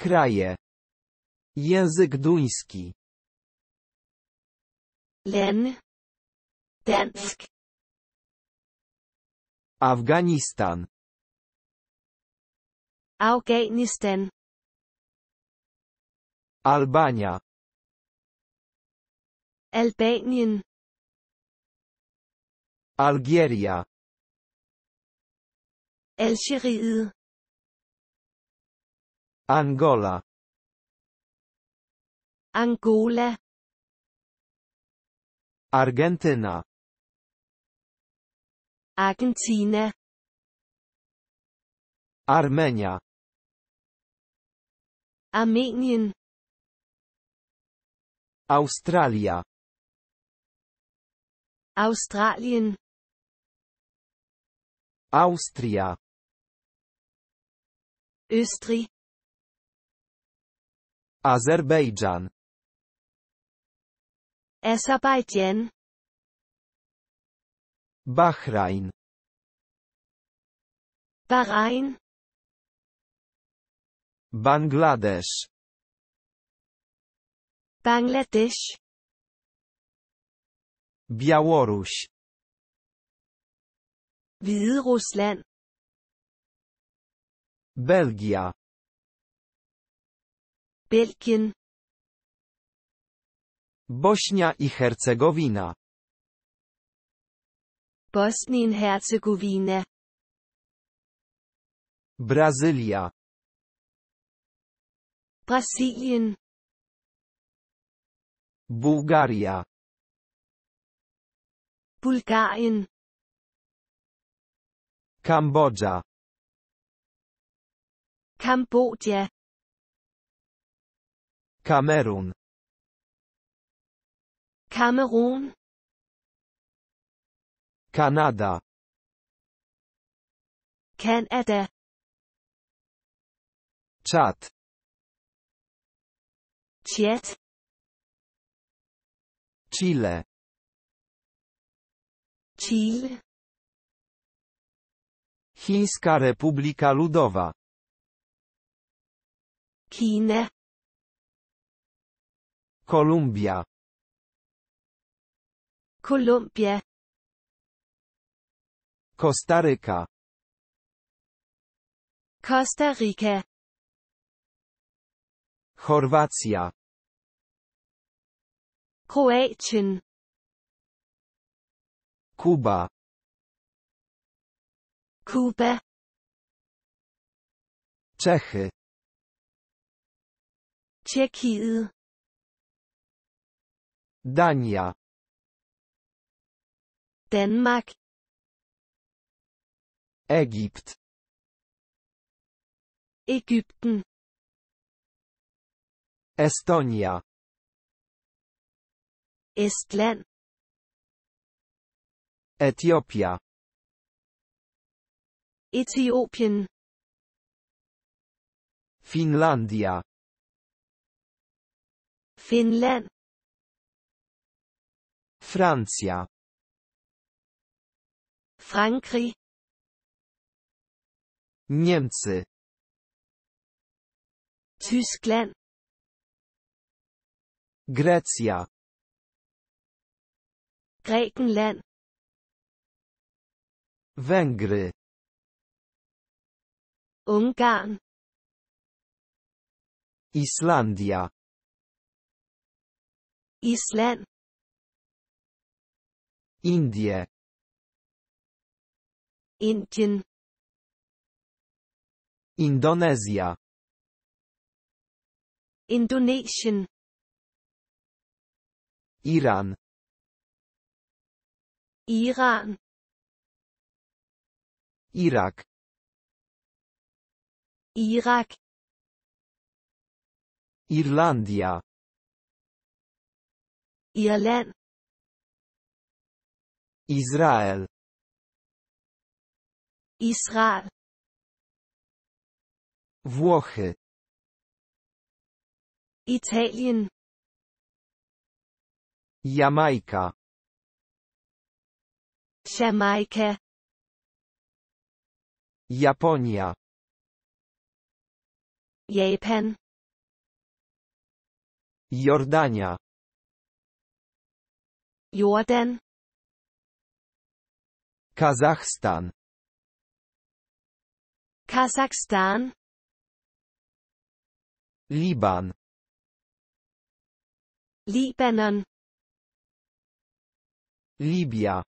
Kraje. Język duński. Len. Dansk. Afganistan. Afghanistan. Albania. Albanien. Algieria. Algeriet. Angola. Angole Argentina. Argentine Armenia. Armenien. Australia. Australien. Austria. Österreich. Azerbejdżan. Aserbajdżan. Bahrajn. Bahrain. Bangladesz. Bangladesz. Białoruś. Hviderusland. Belgia. Belgien. Bośnia i Hercegowina. bosnien Hercegowina, Brazylia. Brasilien. Bułgaria. Bulgarien. Kambodża. Kambodża. Kamerun. Kamerun. Kanada. Kanada. Chad. Ciet. Chile. Chile. Chińska Republika Ludowa. Chiny. Kolumbia. Kolumbia. Kostaryka. Costa Rica. Chorwacja. Kroatien. Kuba. Kuba. Czechy. Czechy. Dania. Denmark. Egypt. Egypten. Estonia. Estland. Etiopia. Etiopien. Finlandia. Finland. Francja. Frankry. Niemcy. Tyskland. Grecja. Grækenland. Węgry. Ungarn. Islandia. Island. India. Indien. Indonesia. Indonesian. Iran. Iran. Irak. Irak. Irlandia. Irland. Izrael. Izrael. Włochy. Italien. Jamajka. Jamajka. Japonia. Japan. Jordania. Jordan. Kasachstan Kasachstan Liban Libanon Libya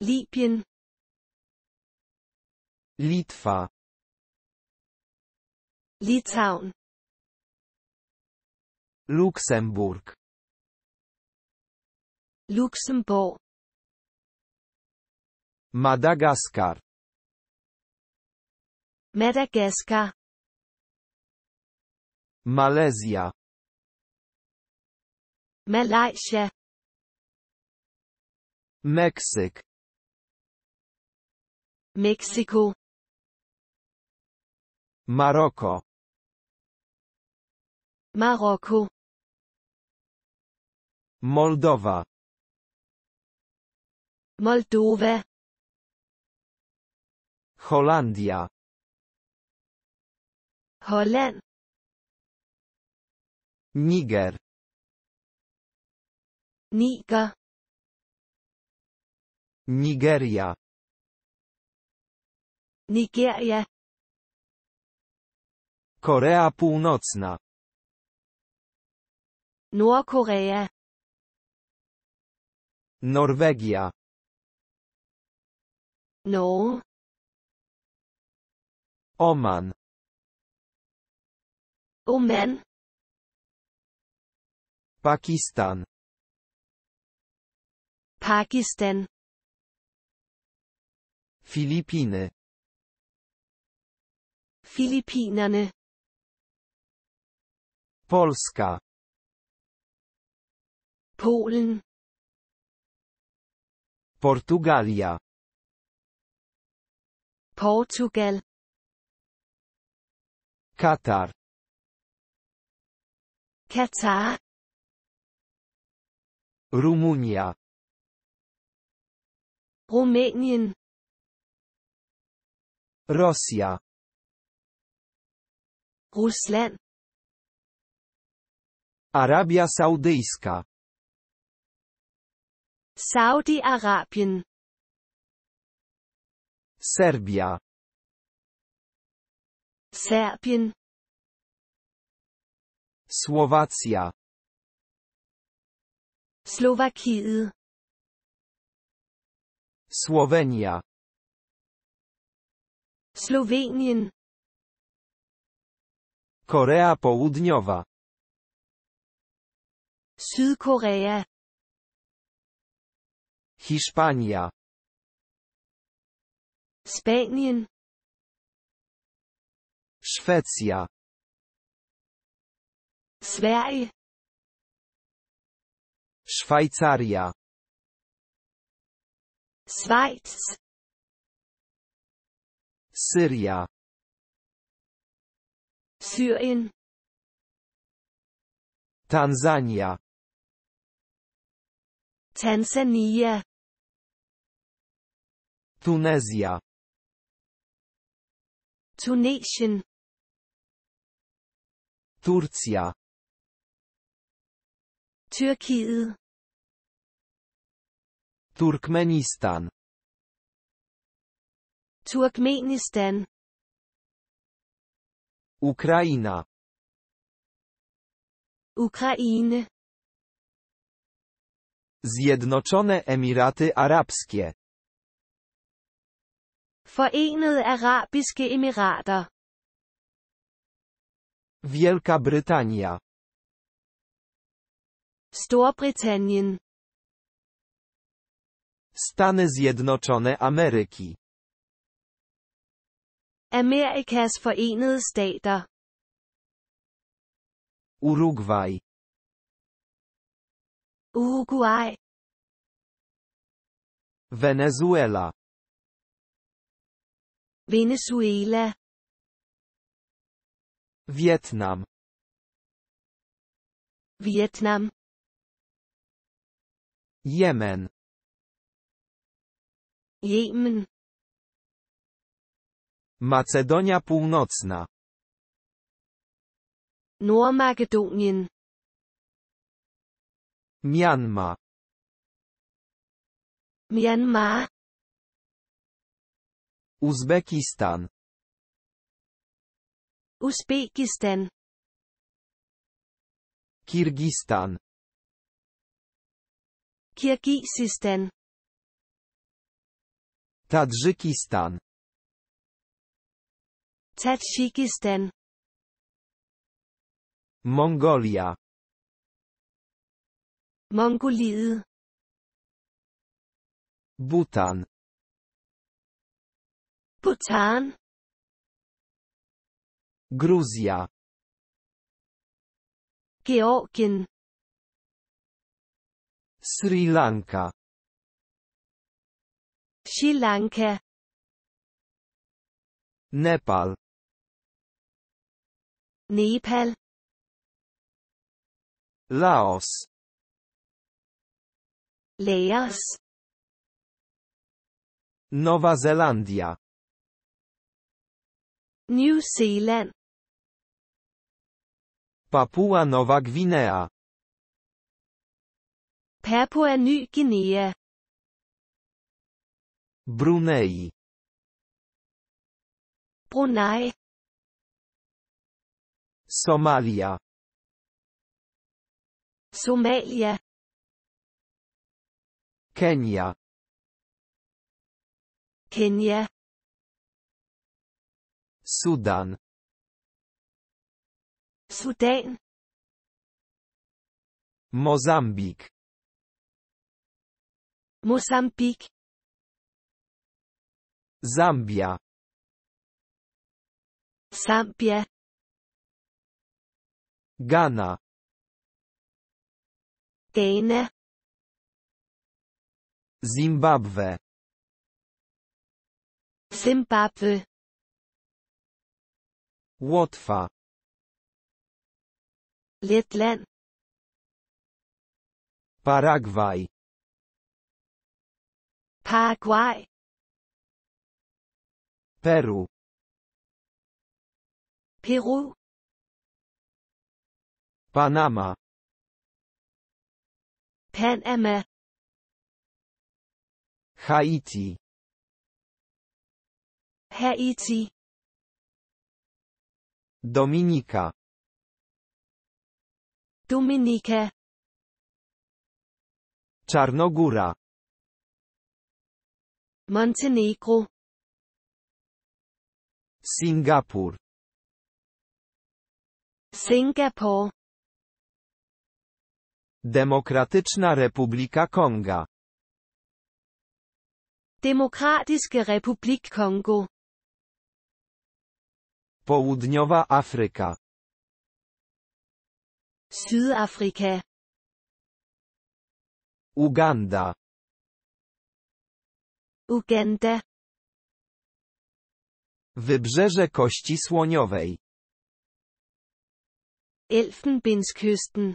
Libyen Litwa Litauen Luxemburg Luxemburg Madagascar. Madagascar. Malesia. Malaysia. Meksyk. Mexiko. Maroko. Marokko. Moldova. Moldova. Holandia. Holen. Niger. Niger. Nigeria. Nigeria. Korea Północna. Nordkorea. Norwegia. No. Oman. Oman. Pakistan. Pakistan. Philippine. Filippinerne. Polska. Polen. Portugalia. Portugal. Katar. Katar. Rumunia. Rumänien. Rosja. Russland. Arabia Saudyjska. Saudi-Arabien. Serbia. Serbien. Słowacja. Slowakiet. Słowenia. Slowenien. Korea Południowa. Sydkorea. Hiszpania. Spanien. Szwecja. Sverige. Szwajcaria. Schweiz. Syria. Syrien. Tanzania. Tanzania. Tunezja. Tunesien. Turcja. Tyrkiet. Turkmenistan. Turkmenistan. Ukraina. Ukrainy. Zjednoczone Emiraty Arabskie. Forenede Arabiske Emirater. Wielka Brytania. Storbritannien. Stany Zjednoczone Ameryki. Amerikas Forenede Stater. Urugwaj. Uruguay. Wenezuela. Venezuela. Wietnam. Wietnam. Jemen. Jemen. Macedonia Północna. Nordmakedonien. Myanmar. Myanmar. Uzbekistan. Uzbekistan Kirgistan Kirgisistan Tadżykistan Tadżykistan Mongolia Mongoliet Bhutan Bhutan Gruzja Georgien Sri Lanka Sri Lanka Nepal Nepal Laos Laos Nowa Zelandia New Zealand Papua Nowa Gwinea. Papua Ny Guinea. Brunei. Brunei. Somalia. Somalia. Kenia. Kenia. Sudan. Sudan. Mozambik. Mozambik, Zambia. Zambia. Ghana. Ghana. Zimbabwe. Zimbabwe. Łotwa. Letland. Paragwaj. Paraguay. Peru. Peru. Panama. Panama. Haiti. Haiti. Dominika. Dominikę. Czarnogóra. Montenegro. Singapur. Singapur. Demokratyczna Republika Konga. Demokratyczna Republik Kongo. Południowa Afryka. Sydafrika Uganda Uganda Wybrzeże Kości Słoniowej Elfenbenskysten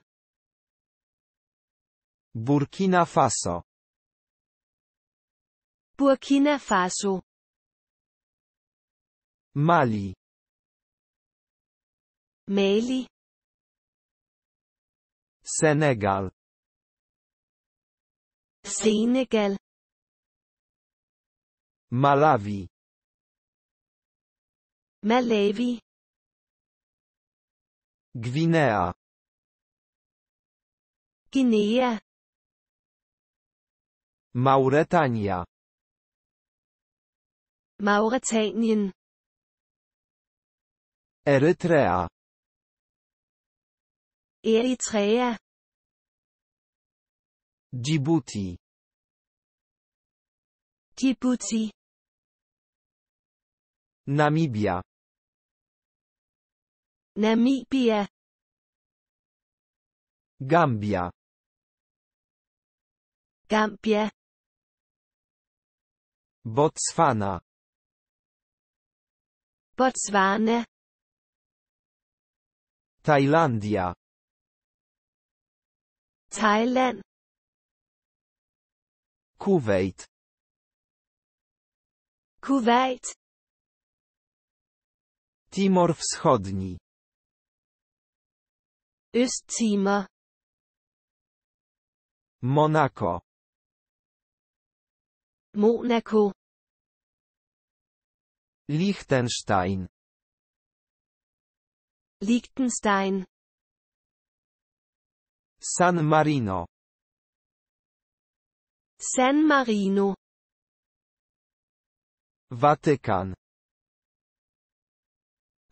Burkina Faso Burkina Faso Mali Mali Senegal Senegal Malawi Malawi Guinea. Guinea Mauretania Mauretanien Eritrea Eritrea Djibouti Djibouti Namibia Namibia Gambia Gambia Botswana Botswana Tajlandia Thailand Kuwait Kuwait Timor Wschodni Östtimor Monaco Monaco Liechtenstein Liechtenstein San Marino. San Marino. Watykan.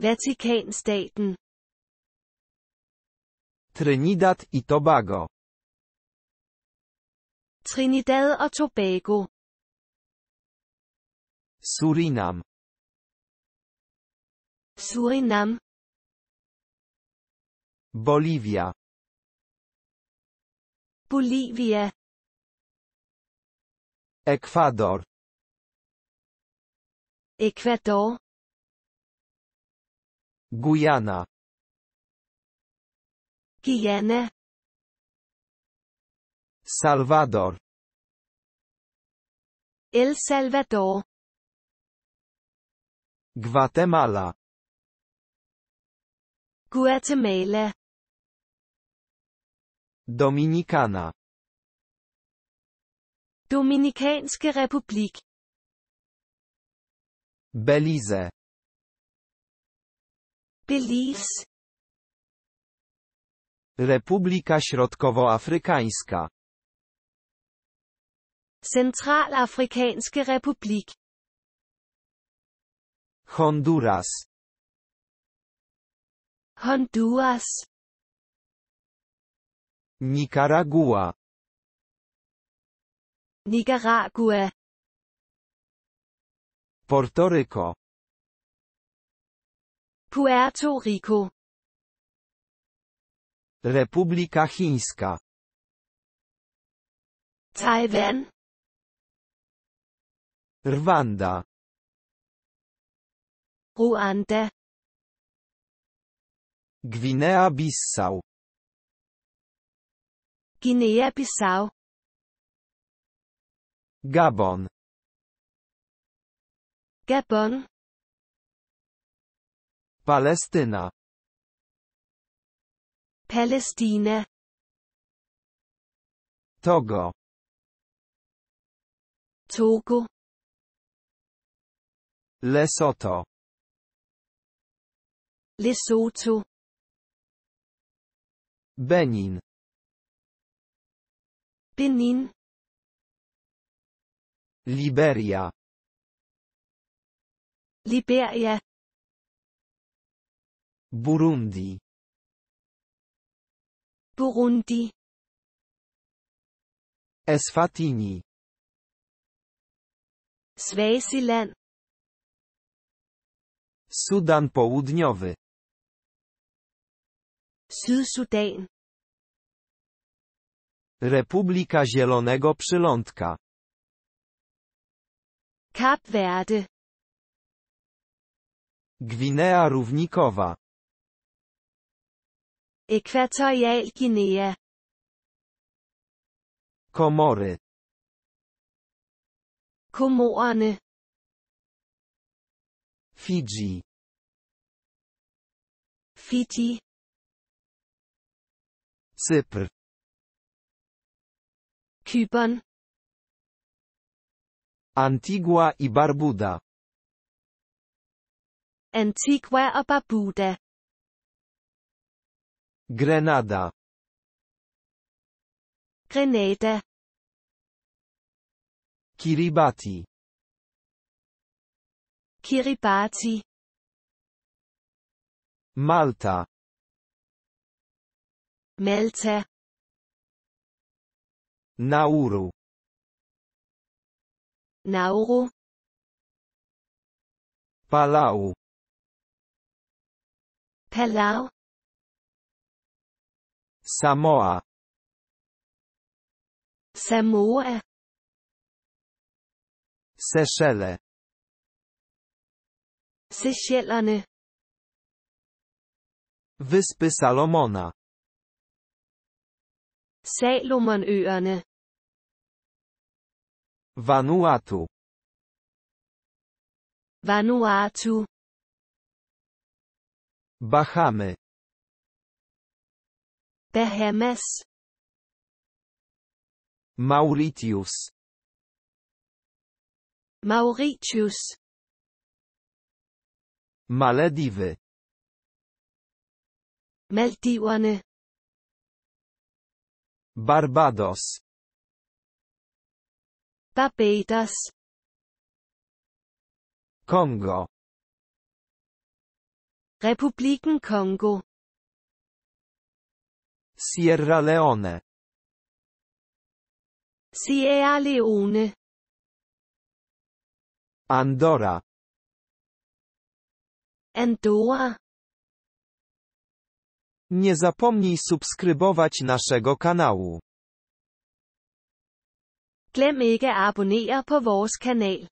Vatikanstaten. Trinidad i Tobago. Trinidad og Tobago. Surinam. Surinam. Bolivia. Bolivia Ecuador, Ecuador. Guyana. Guyana Salvador El Salvador Guatemala Guatemala Dominikana. Dominikanske republik. Belize. Belize. Republika Środkowoafrykańska. Centralafrykańska republik. Honduras. Honduras. Nicaragua. Nicaragua. Puerto Rico. Puerto Rico. Republika Chińska. Taiwan. Rwanda. Ruanda. Gwinea Bissau guinea bissau Gabon Gabon Palestyna Palestina Togo Togo Lesotho Lesotho Benin Benin. Liberia. Liberia. Burundi. Burundi. Esfatini. Svasiland. Sudan Południowy. Sydsudan. Republika Zielonego Przylądka. Kap Verde. Gwinea Równikowa. Ekwatorial Guinea. Komory. Komorerne. Fidżi. Fiji. Cypr. Cypern Antigua y Barbuda Antigua og Barbuda Grenada Grenada Kiribati Kiribati Malta Malta Nauru. Nauru. Palau. Palau. Samoa. Samoa. Seszele. Seychellerne. Wyspy Salomona. Salomonøerne. Vanuatu. Vanuatu. Bahamy. Bahamas. Mauritius. Mauritius. Malediwy. Meltiwany. Barbados. Papeitas. Kongo. Republiken Kongo. Sierra Leone. Sierra Leone. Andorra. Andorra. Nie zapomnij subskrybować naszego kanału. Glem ikke at abonnere på vores kanal.